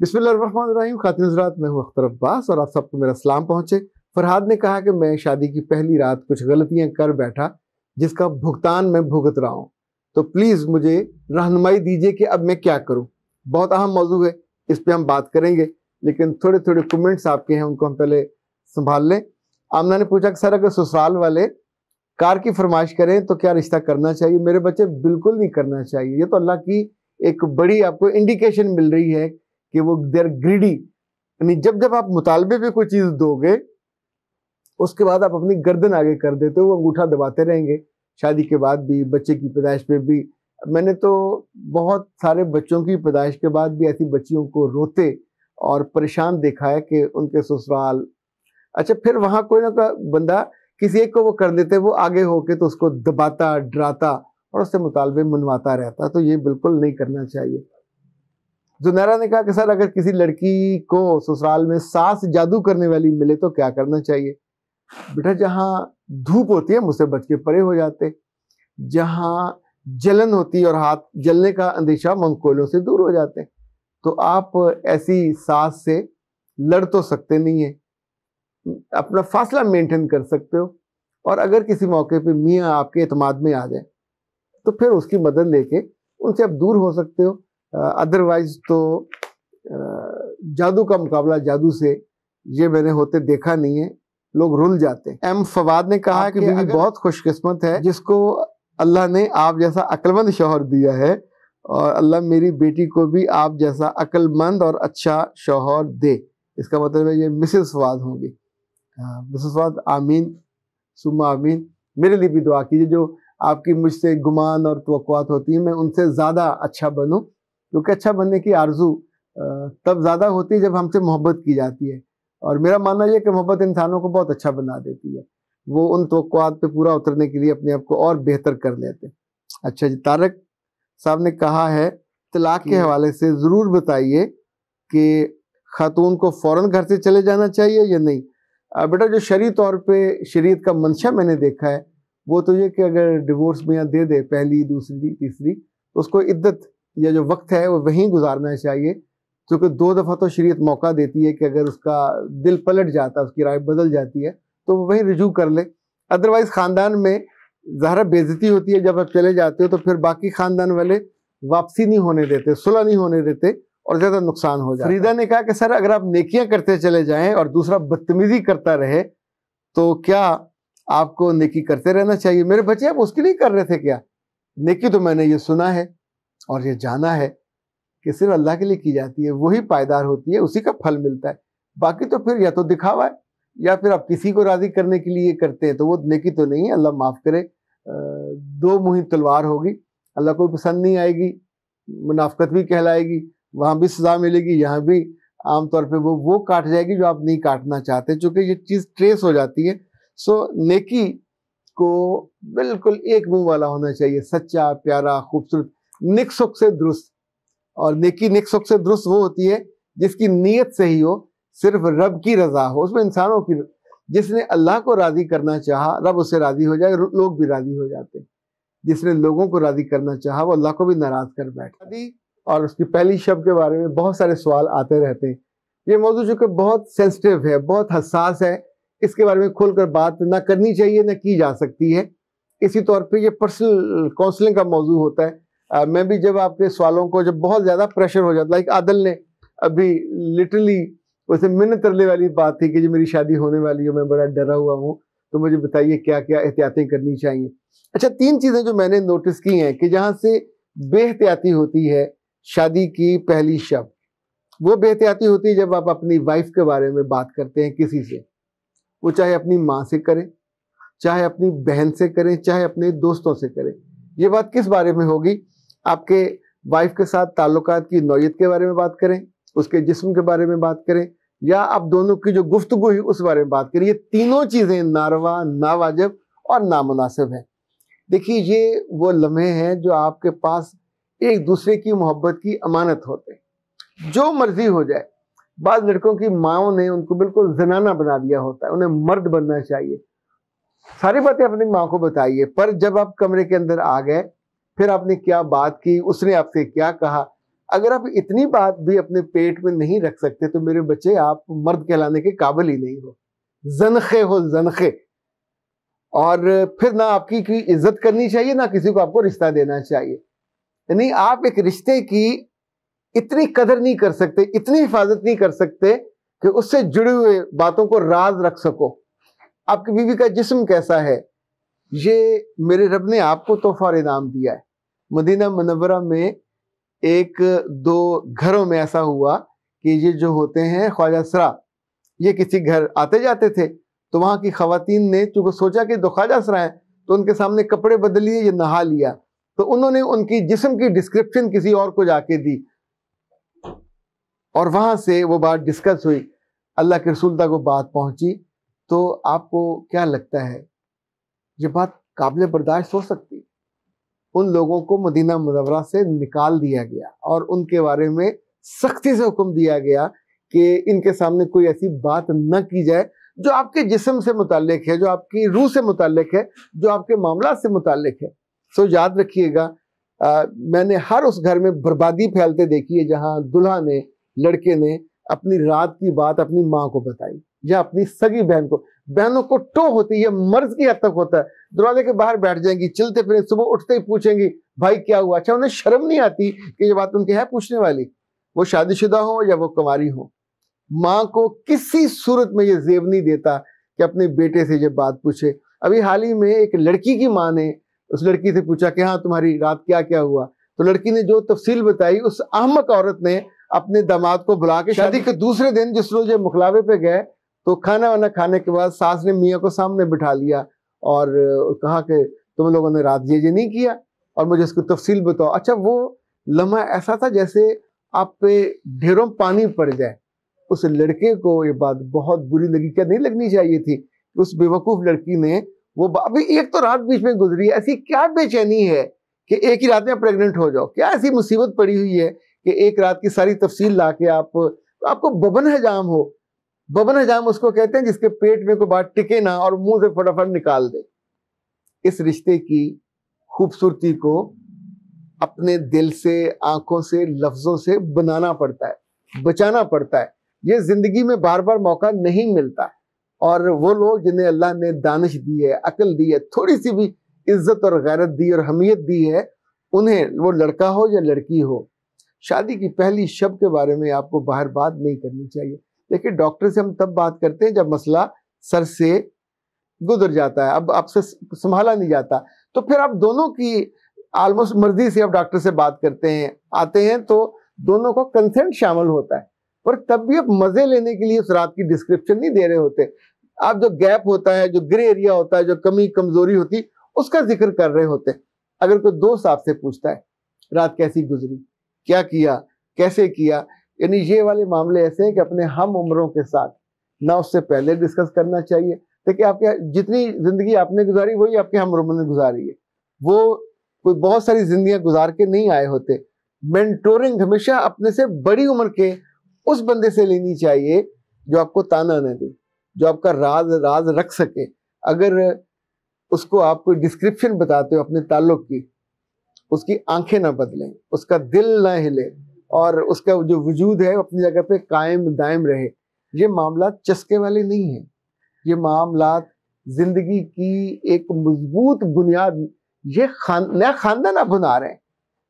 बिस्मिल्लाम खातिन हजरात मैं हूँ अख्तर अब्बास और आप सबको मेरा सलाम पहुँचे फरहाद ने कहा कि मैं शादी की पहली रात कुछ गलतियाँ कर बैठा जिसका भुगतान मैं भुगत रहा हूँ तो प्लीज़ मुझे रहनुमाई दीजिए कि अब मैं क्या करूँ बहुत अहम मौजू है इस पर हम बात करेंगे लेकिन थोड़े थोड़े कमेंट्स आपके हैं उनको हम पहले संभाल लें आमना ने पूछा कि सर अगर ससुराल वाले कार की फरमाइश करें तो क्या रिश्ता करना चाहिए मेरे बच्चे बिल्कुल नहीं करना चाहिए ये तो अल्लाह की एक बड़ी आपको इंडिकेशन मिल रही है कि वो देर ग्रीडी यानी जब जब आप मुतालबे पे कोई चीज़ दोगे उसके बाद आप अपनी गर्दन आगे कर देते हो वो अंगूठा दबाते रहेंगे शादी के बाद भी बच्चे की पैदाइश पे भी मैंने तो बहुत सारे बच्चों की पैदाइश के बाद भी ऐसी बच्चियों को रोते और परेशान देखा है कि उनके ससुराल अच्छा फिर वहाँ कोई ना कोई बंदा किसी एक को वो कर देते वो आगे होके तो उसको दबाता डराता और उससे मुतालबे मनवाता रहता तो ये बिल्कुल नहीं करना चाहिए जुनैरा ने कहा कि सर अगर किसी लड़की को ससुराल में सास जादू करने वाली मिले तो क्या करना चाहिए बेटा जहाँ धूप होती है मुझसे बच के परे हो जाते जहाँ जलन होती है और हाथ जलने का अंदेशा मंगकोलों से दूर हो जाते हैं तो आप ऐसी सास से लड़ तो सकते नहीं है अपना फासला मेंटेन कर सकते हो और अगर किसी मौके पे मियाँ आपके अतमाद में आ जाए तो फिर उसकी मदद लेके उनसे आप दूर हो सकते हो अदरवाइज तो जादू का मुकाबला जादू से ये मैंने होते देखा नहीं है लोग रुल जाते हैं एम फवाद ने कहा कि बीवी बहुत खुशकिस्मत है जिसको अल्लाह ने आप जैसा अक्लमंद शोहर दिया है और अल्लाह मेरी बेटी को भी आप जैसा अक्लमंद और अच्छा शोहर दे इसका मतलब है ये मिसेस फवाद होंगी मिसेस फवाद आमीन सुमा आमीन मेरे लिए भी दुआ कीजिए जो आपकी मुझसे गुमान और तो होती है मैं उनसे ज़्यादा अच्छा बनूँ क्योंकि अच्छा बनने की आरजू तब ज़्यादा होती है जब हमसे मोहब्बत की जाती है और मेरा मानना यह कि मोहब्बत इंसानों को बहुत अच्छा बना देती है वो उन तोक़ात पे पूरा उतरने के लिए अपने आप को और बेहतर कर लेते हैं अच्छा जी तारक साहब ने कहा है तलाक के हवाले से ज़रूर बताइए कि खातून को फ़ौर घर से चले जाना चाहिए या नहीं बेटा जो शरी तौर पर शरीत का मंशा मैंने देखा है वो तो ये कि अगर डिवोर्स मियाँ दे दे पहली दूसरी तीसरी उसको इद्दत ये जो वक्त है वो वहीं गुजारना चाहिए क्योंकि दो दफ़ा तो शरीयत मौका देती है कि अगर उसका दिल पलट जाता है उसकी राय बदल जाती है तो वो वहीं रजू कर ले अदरवाइज़ ख़ानदान में ज़ाहरा बेजती होती है जब आप चले जाते हो तो फिर बाकी ख़ानदान वाले वापसी नहीं होने देते सुलह नहीं होने देते और ज़्यादा नुकसान हो जाए फरीदा ने कहा कि सर अगर आप नेकियां करते चले जाएँ और दूसरा बदतमीज़ी करता रहे तो क्या आपको नेकी करते रहना चाहिए मेरे बच्चे आप उसके लिए कर रहे थे क्या नेकी तो मैंने ये सुना है और ये जाना है कि सिर्फ अल्लाह के लिए की जाती है वही पायदार होती है उसी का फल मिलता है बाकी तो फिर या तो दिखावा है या फिर आप किसी को राज़ी करने के लिए करते हैं तो वो नेकी तो नहीं है अल्लाह माफ़ करे दो मुहिम तलवार होगी अल्लाह को पसंद नहीं आएगी मुनाफ्त भी कहलाएगी वहाँ भी सज़ा मिलेगी यहाँ भी आमतौर पर वो वो काट जाएगी जो आप नहीं काटना चाहते चूँकि ये चीज़ ट्रेस हो जाती है सो नेकी को बिल्कुल एक मुंह वाला होना चाहिए सच्चा प्यारा खूबसूरत सुख से दुरुस्त और नेकी सुख से दुरुस्त वो होती है जिसकी नीयत सही हो सिर्फ रब की रजा हो उसमें इंसानों की जिसने अल्लाह को राज़ी करना चाहा रब उसे राज़ी हो जाए लोग भी राज़ी हो जाते हैं जिसने लोगों को राज़ी करना चाहा वो अल्लाह को भी नाराज़ कर बैठा दी और उसकी पहली शब्द के बारे में बहुत सारे सवाल आते रहते हैं ये मौजू चूँकि बहुत सेंसिटिव है बहुत हसास है इसके बारे में खुलकर बात ना करनी चाहिए ना की जा सकती है इसी तौर पे ये पर्सनल काउंसलिंग का मौजू होता है आ, मैं भी जब आपके सवालों को जब बहुत ज़्यादा प्रेशर हो जाता लाइक आदल ने अभी लिटरली वैसे मिन्न तरले वाली बात थी कि जो मेरी शादी होने वाली है मैं बड़ा डरा हुआ हूँ तो मुझे बताइए क्या क्या एहतियातें करनी चाहिए अच्छा तीन चीज़ें जो मैंने नोटिस की हैं कि जहाँ से बेहतियाती होती है शादी की पहली शब वो बेहतियाती होती है जब आप अपनी वाइफ के बारे में बात करते हैं किसी से वो चाहे अपनी माँ से करें चाहे अपनी बहन से करें चाहे अपने दोस्तों से करें ये बात किस बारे में होगी आपके वाइफ के साथ ताल्लुक की नौीयत के बारे में बात करें उसके जिस्म के बारे में बात करें या आप दोनों की जो गुफ्तु हुई उस बारे में बात करें ये तीनों चीज़ें नारवा नावाजब और नामनासिब है देखिए ये वो लम्हे हैं जो आपके पास एक दूसरे की मोहब्बत की अमानत होते हैं जो मर्जी हो जाए बाद लड़कों की माओ ने उनको बिल्कुल जनाना बना दिया होता है उन्हें मर्द बनना चाहिए सारी बातें अपनी माँ को बताइए पर जब आप कमरे के अंदर आ गए फिर आपने क्या बात की उसने आपसे क्या कहा अगर आप इतनी बात भी अपने पेट में नहीं रख सकते तो मेरे बच्चे आप मर्द कहलाने के काबिल ही नहीं हो जनखे हो जनखे और फिर ना आपकी की इज्जत करनी चाहिए ना किसी को आपको रिश्ता देना चाहिए यानी आप एक रिश्ते की इतनी कदर नहीं कर सकते इतनी हिफाजत नहीं कर सकते कि उससे जुड़े हुए बातों को राज रख सको आपकी बीवी का जिस्म कैसा है ये मेरे रब ने आपको तोहफा और इनाम दिया है मदीना मनवरा में एक दो घरों में ऐसा हुआ कि ये जो होते हैं ख्वाजा सरा ये किसी घर आते जाते थे तो वहाँ की खातन ने चूंकि सोचा कि दो ख्वाजा सरा है तो उनके सामने कपड़े बदल लिए ये नहा लिया तो उन्होंने उनकी जिस्म की डिस्क्रिप्शन किसी और को जाके दी और वहाँ से वो बात डिस्कस हुई अल्लाह के रसूल को बात पहुंची तो आपको क्या लगता है ये बात काबिल बर्दाश्त हो सकती उन लोगों को मदीना मुनवरा से निकाल दिया गया और उनके बारे में सख्ती से हुक्म दिया गया कि इनके सामने कोई ऐसी बात न की जाए जो आपके जिसम से मुतक है जो आपकी रूह से मुतक है जो आपके मामला से मुतक है सो याद रखिएगा मैंने हर उस घर में बर्बादी फैलते देखी है जहाँ दुल्हा ने लड़के ने अपनी रात की बात अपनी माँ को बताई या अपनी सगी बहन को बहनों को टो होती है मर्ज की हद तक होता है दरवाजे के बाहर बैठ जाएंगी चलते फिर सुबह उठते ही पूछेंगी भाई क्या हुआ अच्छा उन्हें शर्म नहीं आती कि ये बात उनके है पूछने वाली वो शादीशुदा हो या वो कुमारी हो माँ को किसी सूरत में ये जेब नहीं देता कि अपने बेटे से ये बात पूछे अभी हाल ही में एक लड़की की माँ ने उस लड़की से पूछा कि हाँ तुम्हारी रात क्या क्या हुआ तो लड़की ने जो तफसील बताई उस अहमक औरत ने अपने दामाद को बुला के शादी के दूसरे दिन जिस रोज ये मुखलावे पे गए तो खाना वाना खाने के बाद सास ने मियाँ को सामने बिठा लिया और कहा कि तुम लोगों ने रात ये ये नहीं किया और मुझे इसकी तफसील बताओ अच्छा वो लम्हा ऐसा था जैसे आप पे ढेरों पानी पड़ जाए उस लड़के को ये बात बहुत बुरी लगी क्या नहीं लगनी चाहिए थी उस बेवकूफ़ लड़की ने वो अभी एक तो रात बीच में गुजरी है ऐसी क्या बेचैनी है कि एक ही रात में प्रेग्नेंट हो जाओ क्या ऐसी मुसीबत पड़ी हुई है कि एक रात की सारी तफसील ला के आप आपको बबन हजाम हो बबन जाम उसको कहते हैं जिसके पेट में कोई बात टिके ना और मुंह से फटाफट निकाल दे इस रिश्ते की खूबसूरती को अपने दिल से आंखों से लफ्जों से बनाना पड़ता है बचाना पड़ता है ये जिंदगी में बार बार मौका नहीं मिलता और वो लोग जिन्हें अल्लाह ने दानिश दी है अकल दी है थोड़ी सी भी इज्जत और गैरत दी और हमीयत दी है उन्हें वो लड़का हो या लड़की हो शादी की पहली शब के बारे में आपको बाहर बात नहीं करनी चाहिए देखिए डॉक्टर से हम तब बात करते हैं जब मसला सर से गुजर जाता है अब आपसे संभाला नहीं जाता तो फिर आप दोनों की ऑलमोस्ट मर्जी से आप डॉक्टर से बात करते हैं आते हैं तो दोनों का कंसेंट शामिल होता है पर तब भी आप मजे लेने के लिए उस रात की डिस्क्रिप्शन नहीं दे रहे होते आप जो गैप होता है जो ग्रे एरिया होता है जो कमी कमजोरी होती उसका जिक्र कर रहे होते अगर कोई दोस्त आपसे पूछता है रात कैसी गुजरी क्या किया कैसे किया यानी ये वाले मामले ऐसे हैं कि अपने हम उम्रों के साथ ना उससे पहले डिस्कस करना चाहिए देखिए आपके जितनी ज़िंदगी आपने गुजारी वही आपके हम उम्र ने गुजारी है वो कोई बहुत सारी जिंदगियां गुजार के नहीं आए होते मेंटोरिंग हमेशा अपने से बड़ी उम्र के उस बंदे से लेनी चाहिए जो आपको ताना न दे जो आपका राज राज रख सके अगर उसको आप कोई डिस्क्रिप्शन बताते हो अपने ताल्लुक की उसकी आंखें ना बदलें उसका दिल ना हिले और उसका जो वजूद है अपनी जगह पे कायम दायम रहे ये मामला चस्के वाले नहीं हैं ये मामला ज़िंदगी की एक मजबूत बुनियाद ये खान नया खानदान आप बना रहे हैं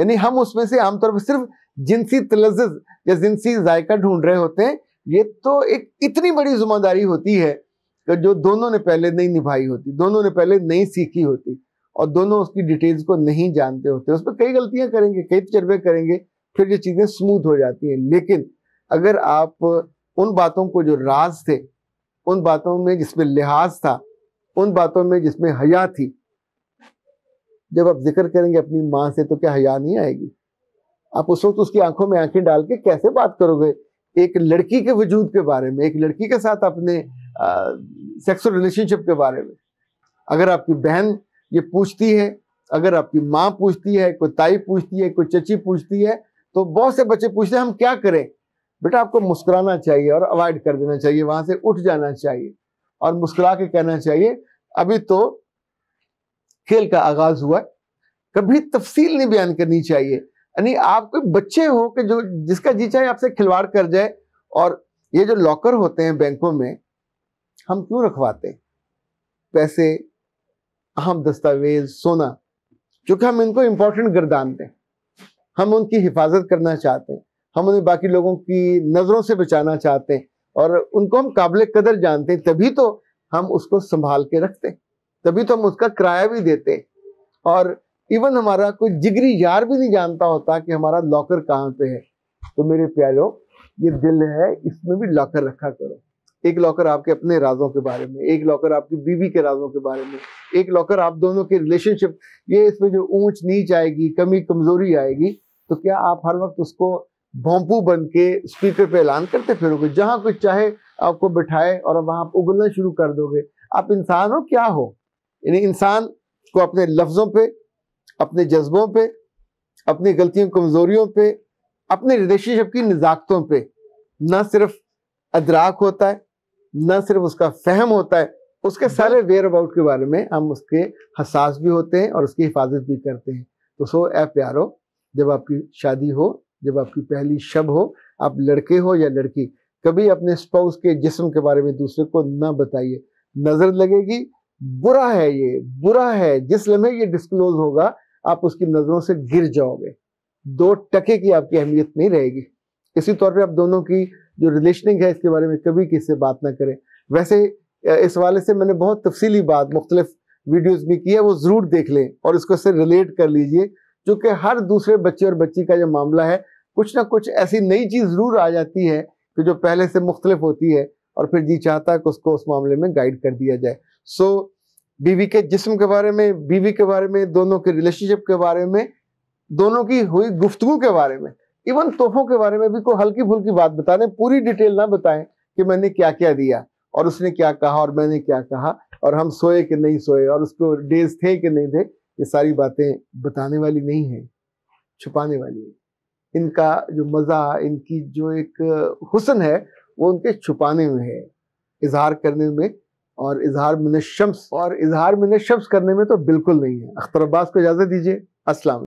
यानी हम उसमें से आमतौर पर सिर्फ जिनसी तलज या जिनसी जायका ढूंढ रहे होते हैं ये तो एक इतनी बड़ी जिम्मेदारी होती है कि जो दोनों ने पहले नहीं निभाई होती दोनों ने पहले नहीं सीखी होती और दोनों उसकी डिटेल्स को नहीं जानते होते उस पर कई गलतियां करेंगे कई तजर्बे करेंगे फिर ये चीज़ें स्मूथ हो जाती हैं लेकिन अगर आप उन बातों को जो राज थे उन बातों में जिसमें लिहाज था उन बातों में जिसमें हया थी जब आप जिक्र करेंगे अपनी माँ से तो क्या हया नहीं आएगी आप उस वक्त उसकी आंखों में आंखें डाल के कैसे बात करोगे एक लड़की के वजूद के बारे में एक लड़की के साथ अपने सेक्सुअल रिलेशनशिप के बारे में अगर आपकी बहन ये पूछती है अगर आपकी माँ पूछती है कोई ताई पूछती है कोई चची पूछती है तो बहुत से बच्चे पूछते हैं हम क्या करें बेटा आपको मुस्कुराना चाहिए और अवॉइड कर देना चाहिए वहां से उठ जाना चाहिए और मुस्कुरा के कहना चाहिए अभी तो खेल का आगाज हुआ कभी तफसील नहीं बयान करनी चाहिए यानी आप कोई बच्चे हो कि जो जिसका जी चाहे आपसे खिलवाड़ कर जाए और ये जो लॉकर होते हैं बैंकों में हम क्यों रखवाते पैसे अहम दस्तावेज सोना क्योंकि हम इनको इंपॉर्टेंट गिरदान दें हम उनकी हिफाजत करना चाहते हैं हम उन्हें बाकी लोगों की नज़रों से बचाना चाहते हैं और उनको हम काबिल कदर जानते हैं तभी तो हम उसको संभाल के रखते हैं तभी तो हम उसका किराया भी देते हैं और इवन हमारा कोई जिगरी यार भी नहीं जानता होता कि हमारा लॉकर कहाँ पे है तो मेरे प्यारो ये दिल है इसमें भी लॉकर रखा करो एक लॉकर आपके अपने राजों के बारे में एक लॉकर आपकी बीवी के राजों के बारे में एक लॉकर आप दोनों के रिलेशनशिप ये इसमें जो ऊंच नीच आएगी कमी कमजोरी आएगी तो क्या आप हर वक्त उसको भोंपू बन के स्पीकर पे ऐलान करते फिरोगे जहाँ कुछ चाहे आपको बिठाए और वहाँ आप उगलना शुरू कर दोगे आप इंसान हो क्या हो यानी इंसान को अपने लफ्ज़ों पे अपने जज्बों पे अपनी गलतियों कमज़ोरियों पे अपने रिलेशनशिप की नज़ाकतों पे ना सिर्फ अदराक होता है ना सिर्फ उसका फहम होता है उसके सारे वेयर अबाउट के बारे में हम उसके हसास भी होते हैं और उसकी हिफाजत भी करते हैं तो सो ए प्यारो जब आपकी शादी हो जब आपकी पहली शब हो आप लड़के हो या लड़की कभी अपने स्पाउस के जिस्म के बारे में दूसरे को ना बताइए नज़र लगेगी बुरा है ये बुरा है जिस लम्हे ये डिस्क्लोज होगा आप उसकी नज़रों से गिर जाओगे दो टके की आपकी अहमियत नहीं रहेगी इसी तौर पे आप दोनों की जो रिलेशनिंग है इसके बारे में कभी किसी से बात ना करें वैसे इस वाले से मैंने बहुत तफसीली बात मुख्तलिफ वीडियोज़ भी की है वो ज़रूर देख लें और इसको से रिलेट कर लीजिए जो कि हर दूसरे बच्चे और बच्ची का जो मामला है कुछ ना कुछ ऐसी नई चीज़ ज़रूर आ जाती है कि जो पहले से मुख्तलिफ होती है और फिर जी चाहता है कि उसको उस मामले में गाइड कर दिया जाए सो so, बीवी के जिस्म के बारे में बीवी के बारे में दोनों के रिलेशनशिप के बारे में दोनों की हुई गुफ्तगु के बारे में इवन तोहफों के बारे में भी कोई हल्की फुल्की बात बता दें पूरी डिटेल ना बताएं कि मैंने क्या क्या दिया और उसने क्या कहा और मैंने क्या कहा और हम सोए कि नहीं सोए और उसको डेज थे कि नहीं थे ये सारी बातें बताने वाली नहीं है छुपाने वाली है इनका जो मज़ा इनकी जो एक हुसन है वो उनके छुपाने में है इजहार करने में और इजहार मिन शम्स और इजहार मिन शम्स करने में तो बिल्कुल नहीं है अख्तर अब्बास को इजाज़त दीजिए असलम